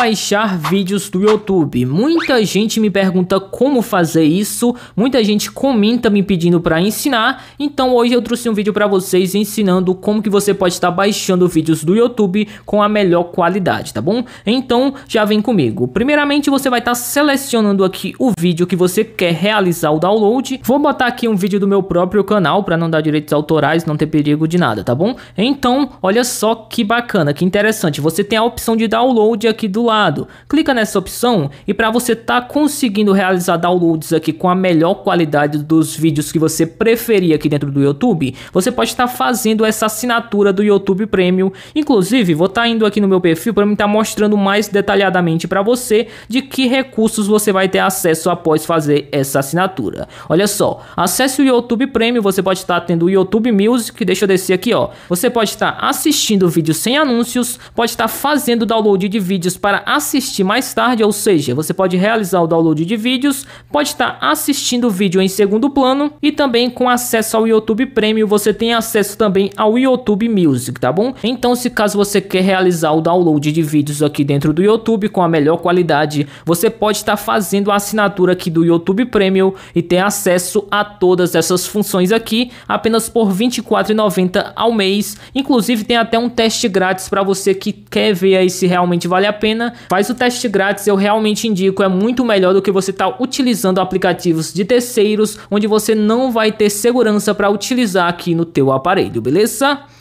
baixar vídeos do YouTube. Muita gente me pergunta como fazer isso, muita gente comenta me pedindo para ensinar, então hoje eu trouxe um vídeo para vocês ensinando como que você pode estar baixando vídeos do YouTube com a melhor qualidade, tá bom? Então já vem comigo. Primeiramente você vai estar tá selecionando aqui o vídeo que você quer realizar o download. Vou botar aqui um vídeo do meu próprio canal para não dar direitos autorais, não ter perigo de nada, tá bom? Então olha só que bacana, que interessante. Você tem a opção de download aqui do lado. Clica nessa opção e para você tá conseguindo realizar downloads aqui com a melhor qualidade dos vídeos que você preferir aqui dentro do YouTube, você pode estar tá fazendo essa assinatura do YouTube Premium. Inclusive, vou estar tá indo aqui no meu perfil para me estar tá mostrando mais detalhadamente para você de que recursos você vai ter acesso após fazer essa assinatura. Olha só, acesse o YouTube Premium, você pode estar tá tendo o YouTube Music, deixa eu descer aqui, ó. Você pode estar tá assistindo vídeos sem anúncios, pode estar tá fazendo download de vídeos para para assistir mais tarde, ou seja, você pode realizar o download de vídeos, pode estar assistindo o vídeo em segundo plano e também com acesso ao YouTube Premium, você tem acesso também ao YouTube Music, tá bom? Então, se caso você quer realizar o download de vídeos aqui dentro do YouTube com a melhor qualidade, você pode estar fazendo a assinatura aqui do YouTube Premium e ter acesso a todas essas funções aqui apenas por R$ 24,90 ao mês. Inclusive, tem até um teste grátis para você que quer ver aí se realmente vale a pena pena, faz o teste grátis, eu realmente indico, é muito melhor do que você estar tá utilizando aplicativos de terceiros, onde você não vai ter segurança para utilizar aqui no teu aparelho, beleza?